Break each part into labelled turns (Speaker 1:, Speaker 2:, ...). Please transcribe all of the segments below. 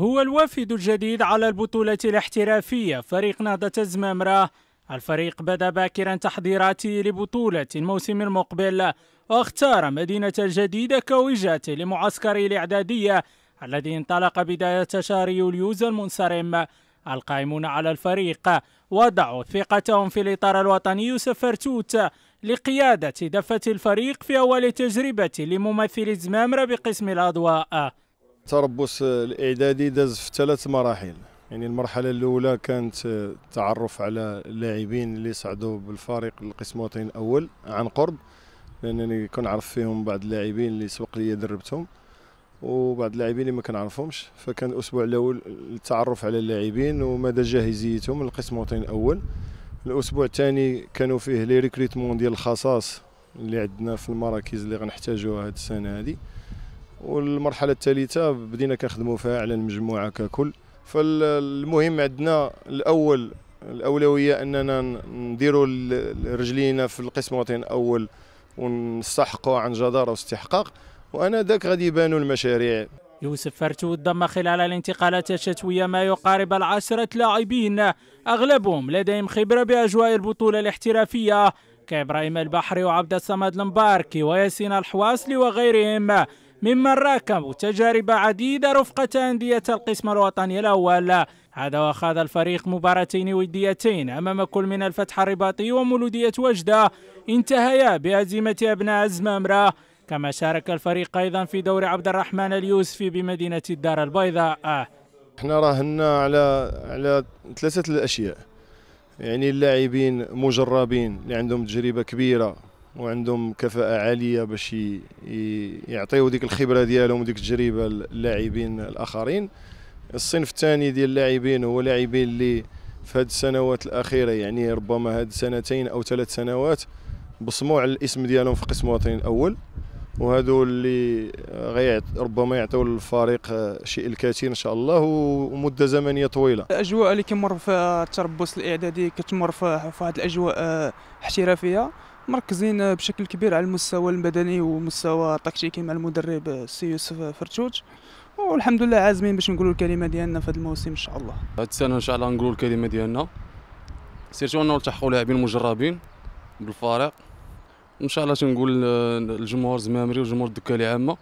Speaker 1: هو الوافد الجديد على البطولة الاحترافية فريق نهضة الزمامرة الفريق بدأ باكرا تحضيراته لبطولة الموسم المقبل واختار مدينة الجديدة كوجهة لمعسكر الإعدادية الذي انطلق بداية شهر يوليوز المنصرم القائمون على الفريق وضعوا ثقتهم في الإطار الوطني فرتوت لقيادة دفة الفريق في أول تجربة لممثل الزمامرة بقسم الأضواء
Speaker 2: التربص الاعدادي داز في ثلاث مراحل يعني المرحلة الأولى كانت التعرف على اللاعبين اللي صعدوا بالفريق الوطني الأول عن قرب لأنني كنعرف فيهم بعض اللاعبين اللي سبق لي دربتهم وبعض اللاعبين اللي ما كنعرفهمش فكان الأسبوع الأول التعرف على اللاعبين ومدى جاهزيتهم الوطني الأول الأسبوع الثاني كانوا فيه لي ريكريتمون ديال الخصاص اللي عندنا في المراكز اللي غنحتاجوها هاد السنة هذه والمرحله الثالثه بدينا كنخدموا فيها على المجموعه ككل فالمهم عندنا الاول الاولويه اننا نديروا رجلينا في القسم الوطني الاول ونستحقوا عن جداره واستحقاق وانا ذاك غادي يبانوا المشاريع
Speaker 1: يوسف فرتو ضم خلال الانتقالات الشتوية ما يقارب العشرة لاعبين أغلبهم لديهم خبرة بأجواء البطولة الاحترافية كإبراهيم البحري وعبد الصمد المباركي وياسين الحواسلي وغيرهم ممن راكم تجارب عديدة رفقة أندية القسم الوطني الأول هذا وخاض الفريق مباراتين وديتين أمام كل من الفتح الرباطي ومولودية وجدة انتهيا بهزيمة أبناء الزمامرة كما شارك الفريق أيضا في دور عبد الرحمن اليوسفي بمدينة الدار
Speaker 2: البيضاء احنا راهنا على على ثلاثة الأشياء يعني اللاعبين مجربين اللي عندهم تجربة كبيرة وعندهم كفاءه عاليه باش يعطيو ديك الخبره ديالهم وديك التجربه للاعبين الاخرين الصنف الثاني ديال اللاعبين هو لاعبين اللي في هذه السنوات الاخيره يعني ربما هاد سنتين او ثلاث سنوات بصموا على الاسم ديالهم في قسم الوطني الاول وهذو اللي غيعت ربما يعطيو للفريق شيء الكثير ان شاء الله ومده زمنيه طويله
Speaker 3: الاجواء اللي كمر في التربص الاعدادي كتمر في واحد الاجواء احترافيه مركزين بشكل كبير على المستوى البدني ومستوى التكتيكي مع المدرب السي يوسف فرتوت والحمد لله عازمين باش نقولوا الكلمه ديالنا في هذا الموسم ان شاء الله هذه السنه ان شاء الله نقولوا الكلمه ديالنا سيرتو انه التحقوا لاعبين مجربين بالفريق ان شاء الله تنقول آه، الجمهور الزمامري والجمهور الدكالي عامه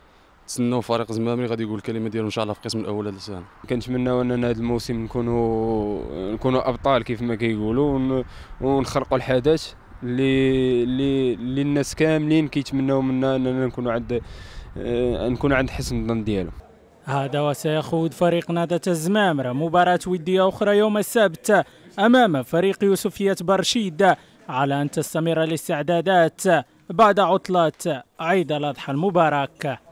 Speaker 3: تسناو فريق زمامري غادي يقول الكلمه ديالو ان شاء الله في القسم الاول
Speaker 2: هذا السنه كنتمناو اننا هذا الموسم نكونوا نكونوا ابطال كيف ما كيقولوا ونخرقوا الحدث اللي اللي اللي الناس كاملين كيتمناو منا اننا نكونوا عند آه، نكون عند حسن الظن ديالهم
Speaker 1: هذا وسيخوض فريق نادة الزمامرة مباراة ودية أخرى يوم السبت أمام فريق يوسفية برشيدة على أن تستمر الاستعدادات بعد عطلة عيد الأضحى المبارك